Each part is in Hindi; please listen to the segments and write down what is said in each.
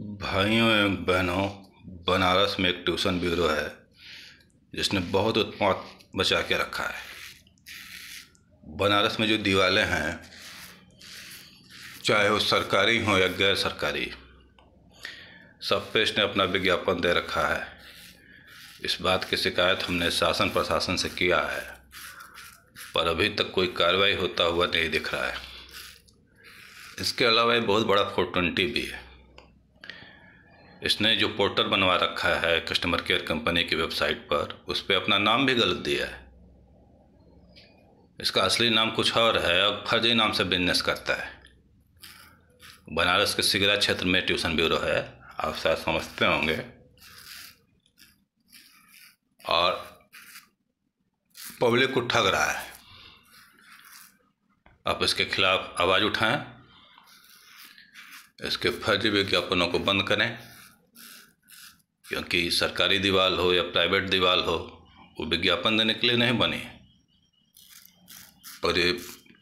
भाइयों एवं बहनों बनारस में एक ट्यूशन ब्यूरो है जिसने बहुत उत्पात बचा के रखा है बनारस में जो दीवाले हैं चाहे वो सरकारी हों या गैर सरकारी सब पे इसने अपना विज्ञापन दे रखा है इस बात की शिकायत हमने शासन प्रशासन से किया है पर अभी तक कोई कार्रवाई होता हुआ नहीं दिख रहा है इसके अलावा ये बहुत बड़ा फोर भी है इसने जो पोर्टल बनवा रखा है कस्टमर केयर कंपनी की वेबसाइट पर उस पर अपना नाम भी गलत दिया है इसका असली नाम कुछ और है और फर्जी नाम से बिजनेस करता है बनारस के सिगरा क्षेत्र में ट्यूशन ब्यूरो है आप शायद समझते होंगे और पब्लिक को ठग रहा है आप इसके खिलाफ आवाज़ उठाएं इसके फर्जी विज्ञापनों को बंद करें क्योंकि सरकारी दीवाल हो या प्राइवेट दीवाल हो वो विज्ञापन देने के लिए नहीं बनी और ये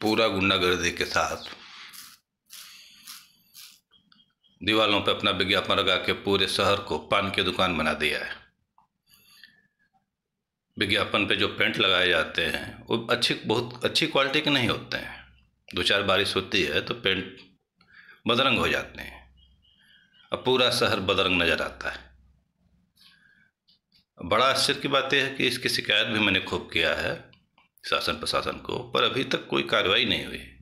पूरा गुंडागर्दी के साथ दीवालों पर अपना विज्ञापन लगा के पूरे शहर को पान की दुकान बना दिया है विज्ञापन पे जो पेंट लगाए जाते हैं वो अच्छी बहुत अच्छी क्वालिटी के नहीं होते हैं दो चार बारिश होती है तो पेंट बदरंग हो जाते हैं अब पूरा शहर बदरंग नज़र आता है बड़ा आश्चर्य की बात यह है कि इसकी शिकायत भी मैंने खूब किया है शासन प्रशासन को पर अभी तक कोई कार्रवाई नहीं हुई